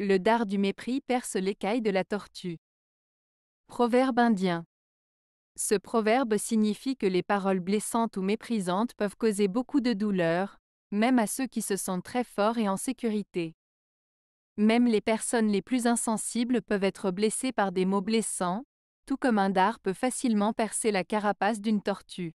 Le dard du mépris perce l'écaille de la tortue. Proverbe indien. Ce proverbe signifie que les paroles blessantes ou méprisantes peuvent causer beaucoup de douleur, même à ceux qui se sentent très forts et en sécurité. Même les personnes les plus insensibles peuvent être blessées par des mots blessants, tout comme un dard peut facilement percer la carapace d'une tortue.